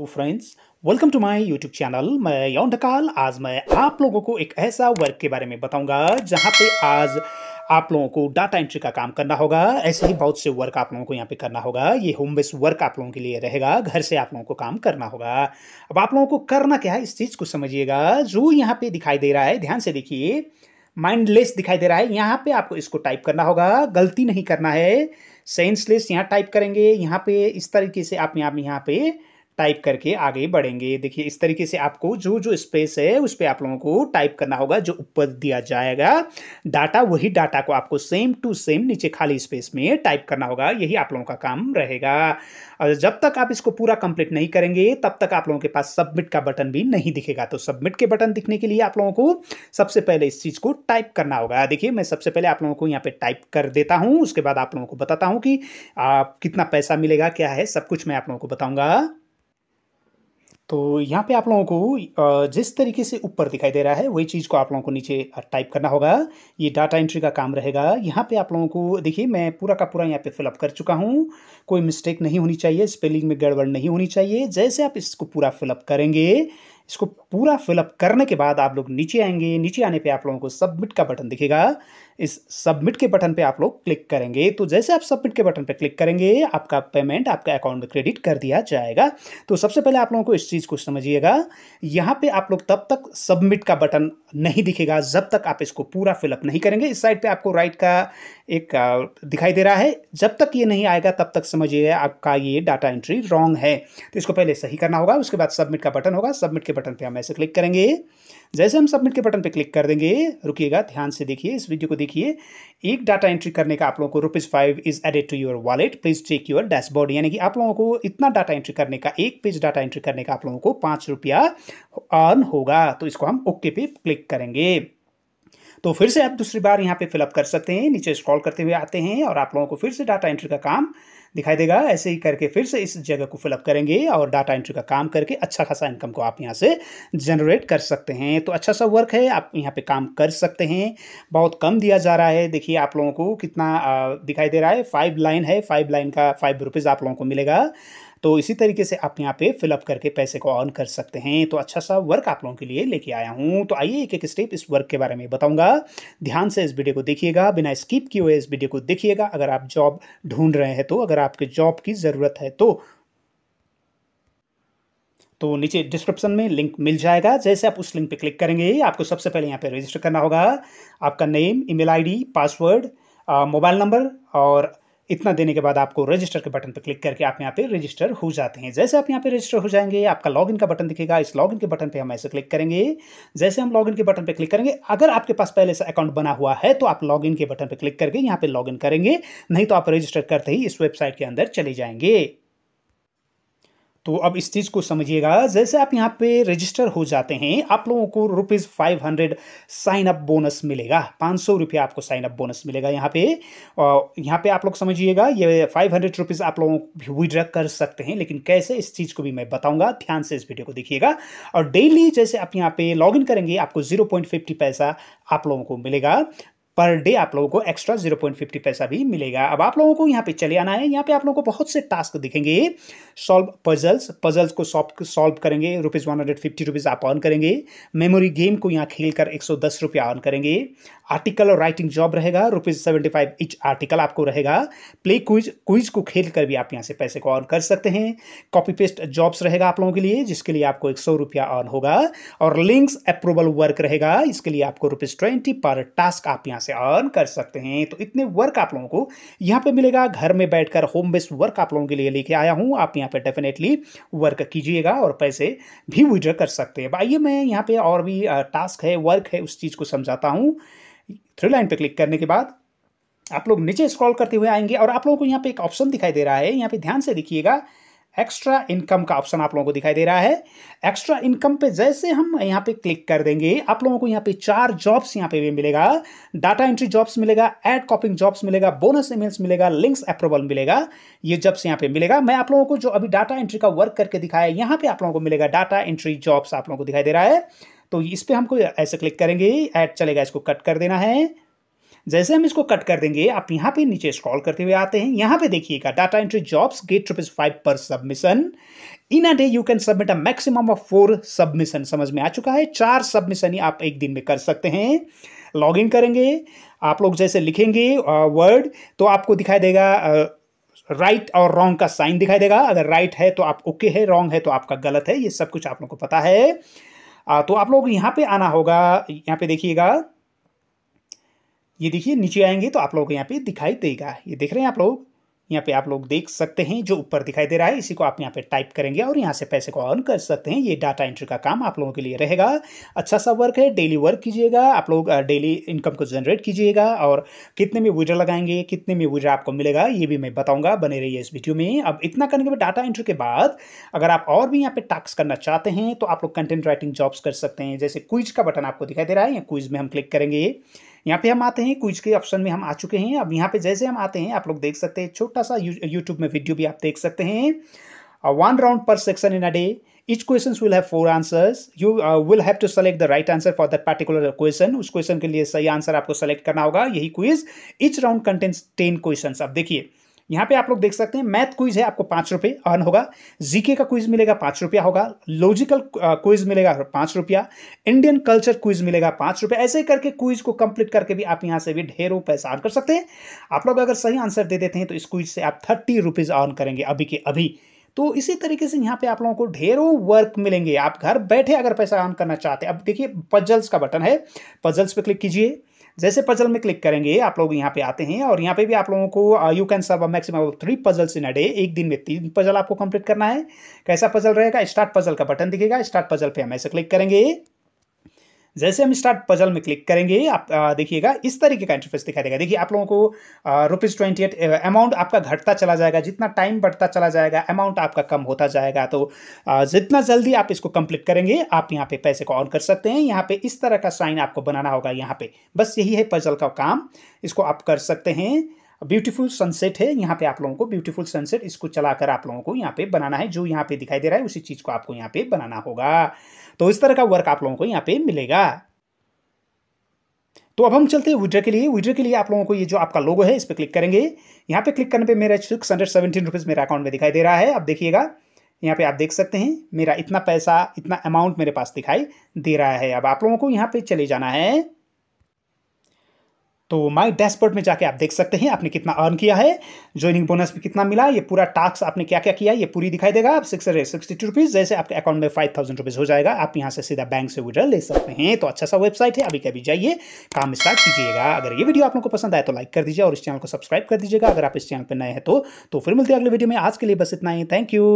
तो friends welcome to my YouTube channel मैं यौन ढकाल आज मैं आप लोगों को एक ऐसा वर्क के बारे में बताऊंगा जहां पे आज आप लोगों को डाटा एंट्री का काम करना होगा ऐसे ही बहुत से वर्क आप लोगों को यहाँ पे करना होगा ये होम बेस वर्क आप लोगों के लिए रहेगा घर से आप लोगों को काम करना होगा अब आप लोगों को करना क्या है इस चीज़ को समझिएगा जो यहाँ पे दिखाई दे रहा है ध्यान से देखिए माइंडलेस दिखाई दे रहा है यहाँ पे आपको इसको टाइप करना होगा गलती नहीं करना है सेंसलेस यहाँ टाइप करेंगे यहाँ पे इस तरीके से आप यहाँ यहाँ पे टाइप करके आगे बढ़ेंगे देखिए इस तरीके से आपको जो जो स्पेस है उस पर आप लोगों को टाइप करना होगा जो ऊपर दिया जाएगा डाटा वही डाटा को आपको सेम टू सेम नीचे खाली स्पेस में टाइप करना होगा यही आप लोगों का काम रहेगा और जब तक आप इसको पूरा कंप्लीट नहीं करेंगे तब तक आप लोगों के पास सबमिट का बटन भी नहीं दिखेगा तो सबमिट के बटन दिखने के लिए आप लोगों को सबसे पहले इस चीज़ को टाइप करना होगा देखिए मैं सबसे पहले आप लोगों को यहाँ पे टाइप कर देता हूँ उसके बाद आप लोगों को बताता हूँ कि आप कितना पैसा मिलेगा क्या है सब कुछ मैं आप लोगों को बताऊँगा तो यहाँ पे आप लोगों को जिस तरीके से ऊपर दिखाई दे रहा है वही चीज़ को आप लोगों को नीचे टाइप करना होगा ये डाटा एंट्री का काम रहेगा यहाँ पे आप लोगों को देखिए मैं पूरा का पूरा यहाँ पे फिलअप कर चुका हूँ कोई मिस्टेक नहीं होनी चाहिए स्पेलिंग में गड़बड़ नहीं होनी चाहिए जैसे आप इसको पूरा फिलअप करेंगे इसको पूरा फिलअप करने के बाद आप लोग नीचे आएंगे नीचे आने पर आप लोगों को सबमिट का बटन दिखेगा इस सबमिट के बटन पे आप लोग क्लिक करेंगे तो जैसे आप सबमिट के बटन पे क्लिक करेंगे आपका पेमेंट आपका अकाउंट में क्रेडिट कर दिया जाएगा तो सबसे पहले आप लोगों को इस चीज़ को समझिएगा यहाँ पे आप लोग तब तक सबमिट का बटन नहीं दिखेगा जब तक आप इसको पूरा फिलअप नहीं करेंगे इस साइड पर आपको राइट का एक दिखाई दे रहा है जब तक ये नहीं आएगा तब तक समझिएगा आपका ये डाटा एंट्री रॉन्ग है तो इसको पहले सही करना होगा उसके बाद सबमिट का बटन होगा सबमिट के बटन पर हम ऐसे क्लिक करेंगे जैसे हम सबमिट के बटन पर क्लिक कर देंगे रुकिएगा ध्यान से देखिए इस वीडियो को देखिए देखिए एक डाटा एंट्री करने का आप लोगों को rupees five is added to your wallet please check your dashboard यानी कि आप लोगों को इतना डाटा एंट्री करने का एक पेज डाटा एंट्री करने का आप लोगों को पांच रुपया अर्न होगा तो इसको हम ओके पे क्लिक करेंगे तो फिर से आप दूसरी बार यहाँ पे फिलअप कर सकते हैं नीचे स्क्रॉल करते हुए आते हैं और आप लोगों को फिर से डाटा एंट्री का काम दिखाई देगा ऐसे ही करके फिर से इस जगह को फिलअप करेंगे और डाटा एंट्री का काम करके अच्छा खासा इनकम को आप यहाँ से जनरेट कर सकते हैं तो अच्छा सा वर्क है आप यहाँ पे काम कर सकते हैं बहुत कम दिया जा रहा है देखिए आप लोगों को कितना दिखाई दे रहा है फाइव लाइन है फाइव लाइन का फाइव रुपीज़ आप लोगों को मिलेगा तो इसी तरीके से आप यहाँ पे फिलअप करके पैसे को अर्न कर सकते हैं तो अच्छा सा वर्क आप लोगों के लिए लेके आया हूँ तो आइए एक एक स्टेप इस वर्क के बारे में बताऊँगा ध्यान से इस वीडियो को देखिएगा बिना स्किप किए हुए इस वीडियो को देखिएगा अगर आप जॉब ढूंढ रहे हैं तो अगर आपके जॉब की ज़रूरत है तो तो नीचे डिस्क्रिप्शन में लिंक मिल जाएगा जैसे आप उस लिंक पे क्लिक करेंगे आपको सबसे पहले यहाँ पे रजिस्टर करना होगा आपका name email ID password mobile number और इतना देने के बाद आपको रजिस्टर के बटन पर क्लिक करके आप यहाँ पे रजिस्टर हो जाते हैं जैसे आप यहाँ पे रजिस्टर हो जाएंगे आपका लॉगिन का बटन दिखेगा इस लॉगिन के बटन पे हम ऐसे क्लिक करेंगे जैसे हम लॉगिन के बटन पे क्लिक करेंगे अगर आपके पास पहले से अकाउंट बना हुआ है तो आप लॉगिन के बटन पर क्लिक करके यहाँ पे लॉग करेंगे नहीं तो आप रजिस्टर करते ही इस वेबसाइट के अंदर चले जाएंगे तो अब इस चीज़ को समझिएगा जैसे आप यहाँ पे रजिस्टर हो जाते हैं आप लोगों को rupees five hundred sign up bonus मिलेगा पाँच सौ रुपये आपको साइन अप बोनस मिलेगा यहाँ पे और यहाँ पे आप लोग समझिएगा ये फाइव हंड्रेड रुपीज़ आप लोगों को विड्रा कर सकते हैं लेकिन कैसे इस चीज़ को भी मैं बताऊँगा ध्यान से इस वीडियो को देखिएगा और डेली जैसे आप यहाँ पर लॉग करेंगे आपको जीरो पैसा आप लोगों को मिलेगा पर डे आप लोगों को एक्स्ट्रा जीरो पॉइंट फिफ्टी पैसा भी मिलेगा अब आप लोगों को यहाँ पे चले आना है यहाँ पे आप लोगों को बहुत से टास्क दिखेंगे सॉल्व पजल्स पजल्स को सॉल्व सॉल्व करेंगे rupees one hundred fifty rupees आप ऑन करेंगे मेमोरी गेम को यहाँ खेल कर एक सौ दस रुपया ऑन करेंगे आर्टिकल और राइटिंग जॉब रहेगा rupees seventy five each article आपको रहेगा प्ले क्विज क्विज को खेल कर भी आप यहाँ से पैसे को ऑन कर सकते हैं कॉपी पेस्ट जॉब्स रहेगा आप लोगों के लिए जिसके लिए आपको एक सौ रुपया ऑन होगा और लिंक्स अप्रूवल वर्क रहेगा इसके लिए आपको रुपीज़ ट्वेंटी पर टास्क आप यहाँ से से अर्न कर सकते हैं तो इतने वर्क आप लोगों को यहाँ पे मिलेगा घर में बैठकर होम बेस्ड वर्क आप लोगों के लिए लेके आया हूँ आप यहाँ पे डेफिनेटली वर्क कीजिएगा और पैसे भी विड्रॉ कर सकते हैं आइए मैं यहाँ पे और भी टास्क है वर्क है उस चीज़ को समझाता हूँ थ्री लाइन पर क्लिक करने के बाद आप लोग नीचे स्क्रॉल करते हुए आएंगे और आप लोगों को यहाँ पे एक ऑप्शन दिखाई दे रहा है यहाँ पे ध्यान से देखिएगा एक्स्ट्रा इनकम का ऑप्शन आप लोगों को दिखाई दे रहा है एक्स्ट्रा इनकम पे जैसे हम यहाँ पे क्लिक कर देंगे आप लोगों को यहाँ पे चार जॉब्स यहाँ पे भी मिलेगा डाटा एंट्री जॉब्स मिलेगा एड कॉपिंग जॉब्स मिलेगा बोनस ईमेल्स मिलेगा लिंक्स अप्रूवल मिलेगा ये जॉब्स यहाँ पे मिलेगा मैं आप लोगों को जो अभी डाटा एंट्री का वर्क करके दिखाया यहाँ पे आप लोगों को मिलेगा डाटा एंट्री जॉब्स आप लोगों को दिखाई दे रहा है तो इस पर हमको ऐसे क्लिक करेंगे ऐड चलेगा इसको कट कर देना है जैसे हम इसको कट कर देंगे आप यहाँ पे नीचे स्क्रॉल करते हुए आते हैं यहाँ पे देखिएगा data entry jobs get triple five per submission in a day you can submit a maximum of four submission समझ में आ चुका है चार सबमिशन ही आप एक दिन में कर सकते हैं लॉग इन करेंगे आप लोग जैसे लिखेंगे वर्ड uh, तो आपको दिखाई देगा uh, राइट right और रॉन्ग का साइन दिखाई देगा अगर राइट right है तो आप ओके okay है रॉन्ग है तो आपका गलत है ये सब कुछ आप लोग को पता है आ, तो आप लोग यहाँ पे आना होगा यहाँ पे देखिएगा ये देखिए नीचे आएंगे तो आप लोगों को यहाँ पे दिखाई देगा ये देख रहे हैं आप लोग यहाँ पे आप लोग देख सकते हैं जो ऊपर दिखाई दे रहा है इसी को आप यहाँ पे टाइप करेंगे और यहाँ से पैसे को अर्न कर सकते हैं ये डाटा एंट्री का काम आप लोगों के लिए रहेगा अच्छा सा वर्क है डेली वर्क कीजिएगा आप लोग डेली इनकम को जनरेट कीजिएगा और कितने में वीडियो लगाएंगे कितने में वीडियो आपको मिलेगा ये भी मैं बताऊँगा बने रही इस वीडियो में अब इतना करने के बाद डाटा एंट्री के बाद अगर आप और भी यहाँ पे टास्क करना चाहते हैं तो आप लोग कंटेंट राइटिंग जॉब्स कर सकते हैं जैसे क्विज का बटन आपको दिखाई दे रहा है या क्विज में हम क्लिक करेंगे यहाँ पे हम आते हैं क्विज के ऑप्शन में हम आ चुके हैं अब यहाँ पे जैसे हम आते हैं आप लोग देख सकते हैं छोटा सा यूट्यूब में वीडियो भी आप देख सकते हैं one round per section in a day each question will have four answers you will have to select the right answer for that particular question उस क्वेश्चन के लिए सही आंसर आपको सेलेक्ट करना होगा यही quiz each round contents ten question अब देखिए यहाँ पे आप लोग देख सकते हैं मैथ क्विज है आपको पाँच रुपये अर्न होगा जीके का क्विज मिलेगा पाँच रुपया होगा लॉजिकल क्विज मिलेगा पाँच रुपया इंडियन कल्चर क्विज मिलेगा पाँच रुपया ऐसे करके क्विज को कंप्लीट करके भी आप यहाँ से भी ढेरों पैसा अर्न कर सकते हैं आप लोग अगर सही आंसर दे देते हैं तो इस क्विज से आप थर्टी रुपीज़ अर्न करेंगे अभी के अभी तो इसी तरीके से यहाँ पे आप लोगों को ढेरों वर्क मिलेंगे आप घर बैठे अगर पैसा अर्न करना चाहते हैं अब देखिए पजल्स का बटन है पजल्स पे क्लिक कीजिए जैसे पजल में क्लिक करेंगे आप लोग यहाँ पे आते हैं और यहाँ पे भी आप लोगों को you can serve maximum three puzzles in a day एक दिन में तीन पजल आपको कंप्लीट करना है कैसा पजल रहेगा स्टार्ट पजल का बटन दिखेगा स्टार्ट पजल पे हम ऐसे क्लिक करेंगे जैसे हम स्टार्ट पजल में क्लिक करेंगे आप देखिएगा इस तरीके का इंटरफेस दिखाई देगा देखिए आप लोगों को रुपीज़ ट्वेंटी एट अमाउंट आपका घटता चला जाएगा जितना टाइम बढ़ता चला जाएगा अमाउंट आपका कम होता जाएगा तो जितना जल्दी आप इसको कंप्लीट करेंगे आप यहाँ पे पैसे को ऑन कर सकते हैं यहाँ पे इस तरह का साइन आपको बनाना होगा यहाँ पे बस यही है पजल का काम इसको आप कर सकते हैं ब्यूटीफुल सनसेट है यहाँ पे आप लोगों को ब्यूटीफुल सनसेट इसको चलाकर आप लोगों को यहाँ पे बनाना है जो यहाँ पे दिखाई दे रहा है उसी चीज़ को आपको यहाँ पे बनाना होगा तो इस तरह का वर्क आप लोगों को यहाँ पे मिलेगा तो अब हम चलते हैं विड्रो के लिए विड्रो के लिए आप लोगों को ये जो आपका लोगो है इस पर क्लिक करेंगे यहाँ पे क्लिक करने पे मेरा सिक्स हंड्रेड सेवेंटीन रुपीज़ मेरा अकाउंट में दिखाई दे रहा है आप देखिएगा यहाँ पे आप देख सकते हैं मेरा इतना पैसा इतना अमाउंट मेरे पास दिखाई दे रहा है अब आप लोगों को यहाँ पे चले जाना है तो माई डैशबोर्ड में जाके आप देख सकते हैं आपने कितना अर्न किया है ज्वाइनिंग बोनस में कितना मिला ये पूरा टास्क आपने क्या क्या किया ये पूरी दिखाई देगा आप six hundred sixty two rupees जैसे आपके अकाउंट में फाइव थाउजेंड रुपीज़ हो जाएगा आप यहाँ से सीधा बैंक से विड्रॉ ले सकते हैं तो अच्छा सा वेबसाइट है अभी कभी जाइए काम स्टार्ट कीजिएगा अगर ये वीडियो आप लोग को पसंद आए तो लाइक कर दीजिए और इस चैनल को सब्सक्राइब कर दीजिएगा अगर आप इस चैनल पर नए हैं तो, तो फिर मिलते हैं अगले वीडियो में आज के लिए बस इतना ही थैंक यू